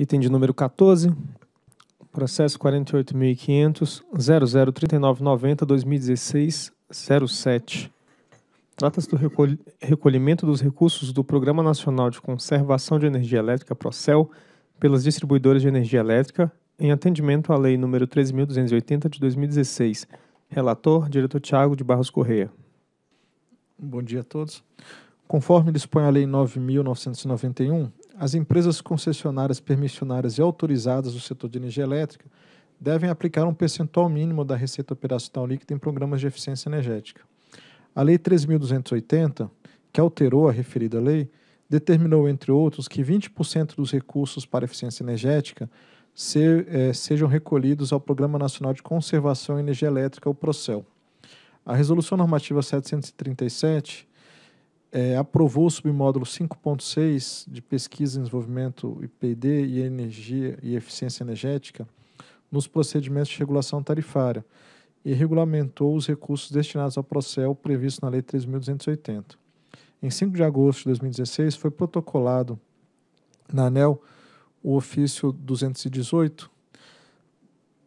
item de número 14, processo 48.500.0039.90.2016.07. Trata-se do recolhimento dos recursos do Programa Nacional de Conservação de Energia Elétrica, PROCEL, pelas distribuidoras de energia elétrica, em atendimento à Lei nº 13.280 de 2016. Relator, diretor Tiago de Barros Correia. Bom dia a todos. Conforme dispõe a Lei 9.991, as empresas concessionárias, permissionárias e autorizadas do setor de energia elétrica devem aplicar um percentual mínimo da receita operacional líquida em programas de eficiência energética. A Lei 3.280, que alterou a referida lei, determinou, entre outros, que 20% dos recursos para eficiência energética se, eh, sejam recolhidos ao Programa Nacional de Conservação e Energia Elétrica, o PROCEL. A Resolução Normativa 737 é, aprovou o submódulo 5.6 de pesquisa, desenvolvimento e e energia e eficiência energética nos procedimentos de regulação tarifária e regulamentou os recursos destinados ao Procel previsto na Lei 3.280. Em 5 de agosto de 2016, foi protocolado na ANEL o ofício 218,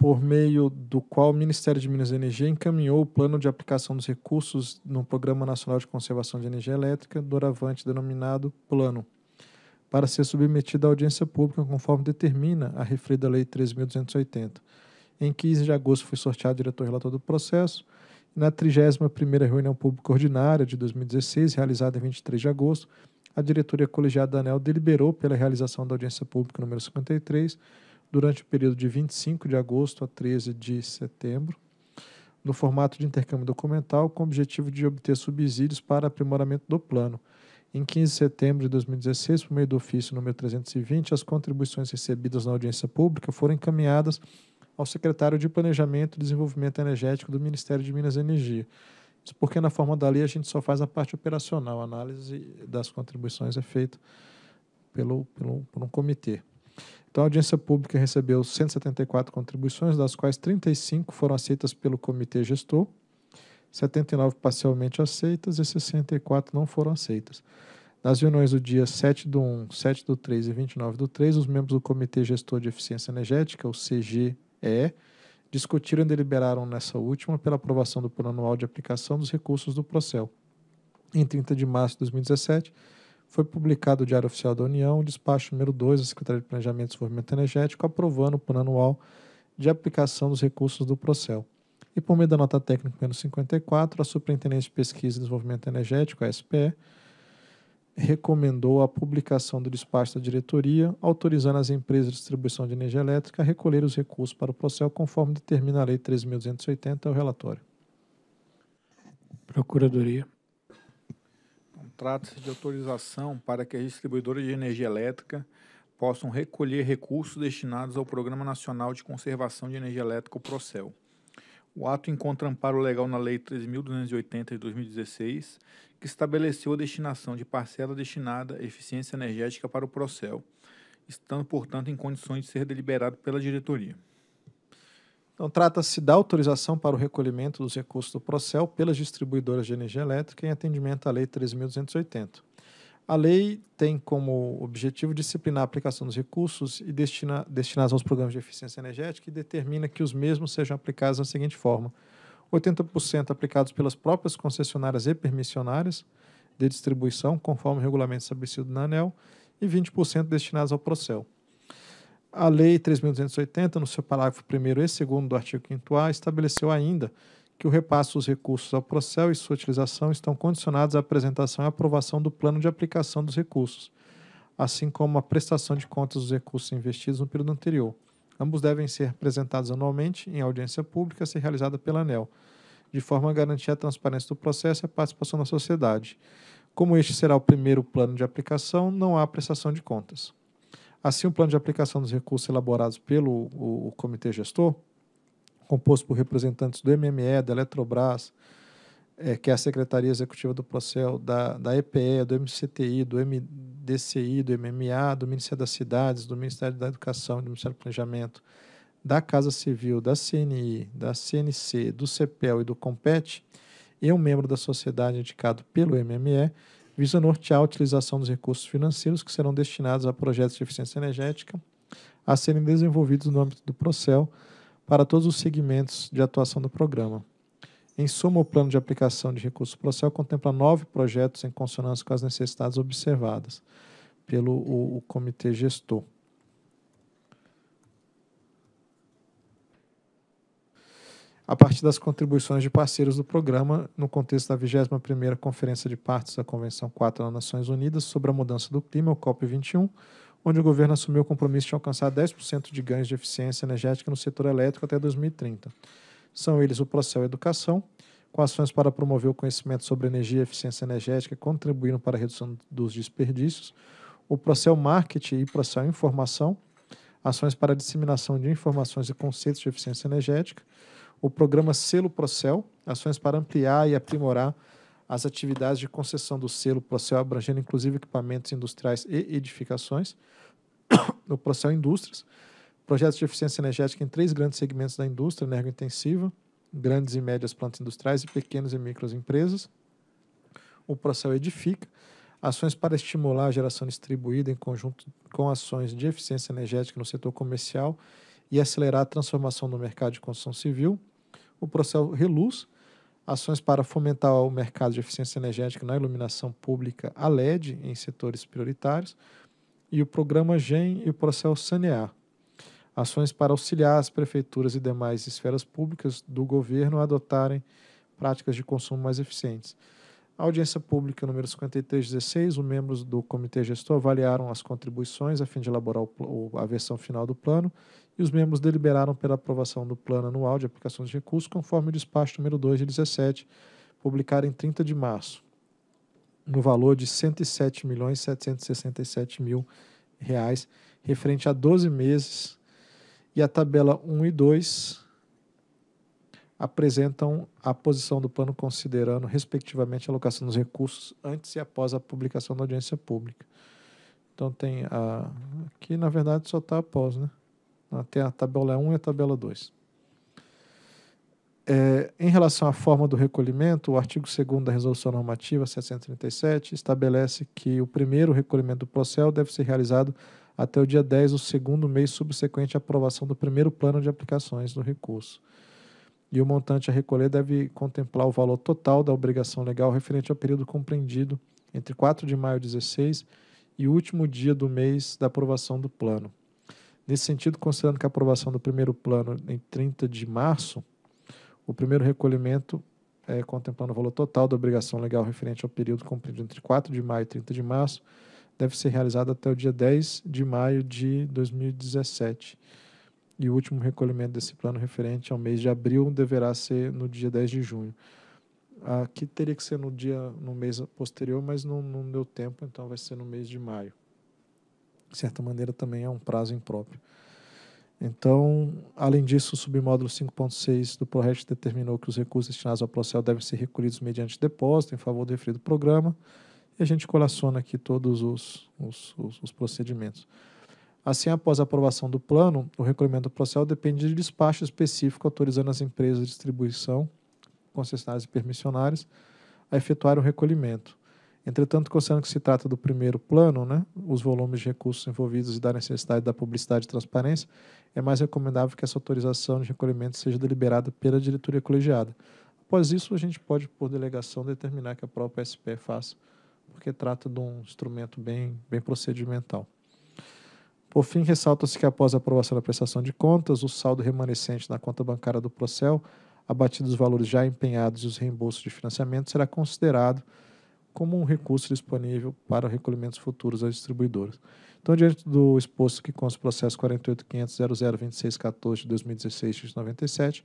por meio do qual o Ministério de Minas e Energia encaminhou o plano de aplicação dos recursos no Programa Nacional de Conservação de Energia Elétrica, doravante denominado Plano, para ser submetido à audiência pública conforme determina a referida Lei 3.280. Em 15 de agosto foi sorteado o diretor-relator do processo. Na 31ª reunião pública ordinária de 2016, realizada em 23 de agosto, a diretoria colegiada da ANEL deliberou pela realização da audiência pública número 53, durante o período de 25 de agosto a 13 de setembro, no formato de intercâmbio documental, com o objetivo de obter subsídios para aprimoramento do plano. Em 15 de setembro de 2016, por meio do ofício número 320, as contribuições recebidas na audiência pública foram encaminhadas ao secretário de Planejamento e Desenvolvimento Energético do Ministério de Minas e Energia. Isso porque, na forma da lei, a gente só faz a parte operacional, a análise das contribuições é feita pelo, pelo, por um comitê. Então, a audiência pública recebeu 174 contribuições, das quais 35 foram aceitas pelo comitê gestor, 79 parcialmente aceitas e 64 não foram aceitas. Nas reuniões do dia 7 do 1, 7 do 3 e 29 do 3, os membros do Comitê Gestor de Eficiência Energética, o CGE, discutiram e deliberaram nessa última pela aprovação do Plano Anual de Aplicação dos Recursos do Procel. Em 30 de março de 2017, foi publicado o Diário Oficial da União, despacho número 2 da Secretaria de Planejamento e Desenvolvimento Energético, aprovando o plano anual de aplicação dos recursos do Procel. E por meio da nota técnica número 54, a Superintendência de Pesquisa e Desenvolvimento Energético, a SPE, recomendou a publicação do despacho da diretoria, autorizando as empresas de distribuição de energia elétrica a recolher os recursos para o Procel conforme determina a Lei 3.280 e é o relatório. Procuradoria trata-se de autorização para que as distribuidoras de energia elétrica possam recolher recursos destinados ao Programa Nacional de Conservação de Energia Elétrica, o PROCEL. O ato encontra amparo legal na Lei 3.280 de 2016, que estabeleceu a destinação de parcela destinada à eficiência energética para o PROCEL, estando, portanto, em condições de ser deliberado pela diretoria. Então, trata-se da autorização para o recolhimento dos recursos do Procel pelas distribuidoras de energia elétrica em atendimento à Lei 3.280. A lei tem como objetivo disciplinar a aplicação dos recursos e destina, destinados aos programas de eficiência energética e determina que os mesmos sejam aplicados da seguinte forma: 80% aplicados pelas próprias concessionárias e permissionárias de distribuição, conforme o regulamento estabelecido na ANEL, e 20% destinados ao Procel. A Lei 3.280, no seu parágrafo 1 e 2 do artigo 5 A, estabeleceu ainda que o repasse dos recursos ao Procel e sua utilização estão condicionados à apresentação e aprovação do plano de aplicação dos recursos, assim como a prestação de contas dos recursos investidos no período anterior. Ambos devem ser apresentados anualmente em audiência pública a ser realizada pela ANEL, de forma a garantir a transparência do processo e a participação da sociedade. Como este será o primeiro plano de aplicação, não há prestação de contas. Assim, o plano de aplicação dos recursos elaborados pelo o, o comitê gestor, composto por representantes do MME, da Eletrobras, é, que é a Secretaria Executiva do Procel, da, da EPE, do MCTI, do MDCI, do MMA, do Ministério das Cidades, do Ministério da Educação, do Ministério do Planejamento, da Casa Civil, da CNI, da CNC, do CEPEL e do COMPET, e um membro da sociedade indicado pelo MME, visa nortear a utilização dos recursos financeiros que serão destinados a projetos de eficiência energética a serem desenvolvidos no âmbito do Procel para todos os segmentos de atuação do programa. Em suma, o plano de aplicação de recursos Procel contempla nove projetos em consonância com as necessidades observadas pelo o, o comitê gestor. a partir das contribuições de parceiros do programa, no contexto da 21ª Conferência de Partes da Convenção 4 das Nações Unidas sobre a Mudança do Clima, o COP21, onde o governo assumiu o compromisso de alcançar 10% de ganhos de eficiência energética no setor elétrico até 2030. São eles o Procel Educação, com ações para promover o conhecimento sobre energia e eficiência energética, contribuindo para a redução dos desperdícios, o Procel Marketing e Procel Informação, ações para a disseminação de informações e conceitos de eficiência energética, o programa Selo Procel, ações para ampliar e aprimorar as atividades de concessão do selo Procel, abrangendo inclusive equipamentos industriais e edificações, o Procel Indústrias, projetos de eficiência energética em três grandes segmentos da indústria energointensiva, grandes e médias plantas industriais e pequenas e microempresas. O Procel Edifica, ações para estimular a geração distribuída em conjunto com ações de eficiência energética no setor comercial e acelerar a transformação do mercado de construção civil o processo Reluz, ações para fomentar o mercado de eficiência energética na iluminação pública a LED em setores prioritários, e o programa GEM e o processo Sanear, ações para auxiliar as prefeituras e demais esferas públicas do governo a adotarem práticas de consumo mais eficientes. A audiência pública número 5316, os membros do comitê gestor avaliaram as contribuições a fim de elaborar o, a versão final do plano e os membros deliberaram pela aprovação do plano anual de aplicação de recursos conforme o despacho número 2 de 17, publicado em 30 de março, no valor de R$ 107.767.000, referente a 12 meses, e a tabela 1 e 2 apresentam a posição do plano considerando, respectivamente, a alocação dos recursos antes e após a publicação da audiência pública. Então tem a. Aqui, na verdade, só está após, né? Ah, tem a tabela 1 e a tabela 2. É, em relação à forma do recolhimento, o artigo 2 da Resolução Normativa 737 estabelece que o primeiro recolhimento do Procel deve ser realizado até o dia 10 do segundo mês subsequente à aprovação do primeiro plano de aplicações do recurso e o montante a recolher deve contemplar o valor total da obrigação legal referente ao período compreendido entre 4 de maio 16 e o último dia do mês da aprovação do plano. Nesse sentido, considerando que a aprovação do primeiro plano em 30 de março, o primeiro recolhimento é, contemplando o valor total da obrigação legal referente ao período compreendido entre 4 de maio e 30 de março, deve ser realizado até o dia 10 de maio de 2017 e o último recolhimento desse plano referente ao mês de abril deverá ser no dia 10 de junho. Aqui teria que ser no dia no mês posterior, mas não, não deu tempo, então vai ser no mês de maio. De certa maneira, também é um prazo impróprio. Então, além disso, o submódulo 5.6 do ProRET determinou que os recursos destinados ao processo devem ser recolhidos mediante depósito em favor do referido programa, e a gente colaciona aqui todos os, os, os, os procedimentos. Assim, após a aprovação do plano, o recolhimento do processo depende de despacho específico autorizando as empresas de distribuição, concessionárias e permissionárias a efetuar o recolhimento. Entretanto, considerando que se trata do primeiro plano, né, os volumes de recursos envolvidos e da necessidade da publicidade e transparência, é mais recomendável que essa autorização de recolhimento seja deliberada pela diretoria colegiada. Após isso, a gente pode, por delegação, determinar que a própria SPE faça, porque trata de um instrumento bem, bem procedimental. Por fim, ressalta-se que após a aprovação da prestação de contas, o saldo remanescente na conta bancária do Procel, abatido os valores já empenhados e os reembolsos de financiamento, será considerado como um recurso disponível para recolhimentos futuros às distribuidoras. Então, diante do exposto que consta o processo 48.500.002614 de 2016 97,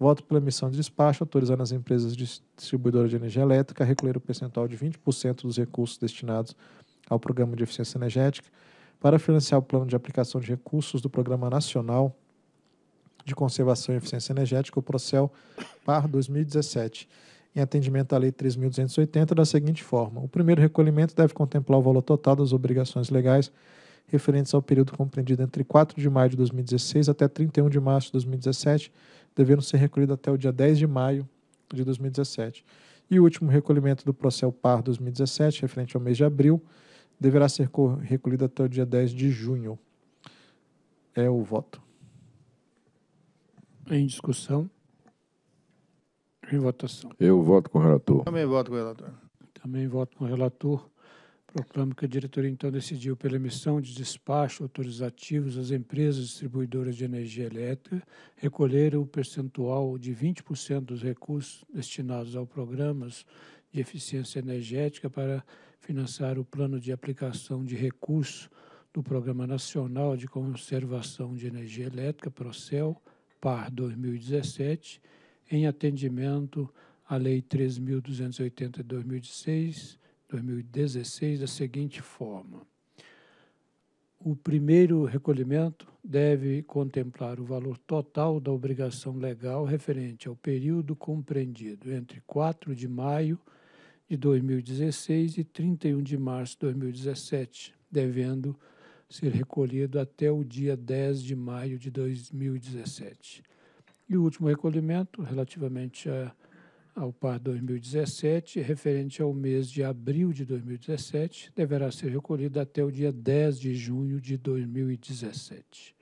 voto pela emissão de despacho autorizando as empresas distribuidoras de energia elétrica a recolher o percentual de 20% dos recursos destinados ao programa de eficiência energética para financiar o plano de aplicação de recursos do Programa Nacional de Conservação e Eficiência Energética, o Procel PAR 2017, em atendimento à Lei 3.280, da seguinte forma: o primeiro recolhimento deve contemplar o valor total das obrigações legais referentes ao período compreendido entre 4 de maio de 2016 até 31 de março de 2017, devendo ser recolhido até o dia 10 de maio de 2017. E o último recolhimento do Procel PAR 2017, referente ao mês de abril, deverá ser recolhida até o dia 10 de junho. É o voto. Em discussão? Em votação. Eu voto com o relator. Também voto com o relator. Também voto com o relator. Proclamo que a diretoria então decidiu pela emissão de despacho autorizativos às empresas distribuidoras de energia elétrica recolher o percentual de 20% dos recursos destinados ao programas de eficiência energética para financiar o plano de aplicação de recursos do Programa Nacional de Conservação de Energia Elétrica, PROCEL, PAR 2017, em atendimento à Lei 3.280 de 2016, 2016, da seguinte forma. O primeiro recolhimento deve contemplar o valor total da obrigação legal referente ao período compreendido entre 4 de maio de de 2016 e 31 de março de 2017, devendo ser recolhido até o dia 10 de maio de 2017. E o último recolhimento, relativamente a, ao par 2017, referente ao mês de abril de 2017, deverá ser recolhido até o dia 10 de junho de 2017.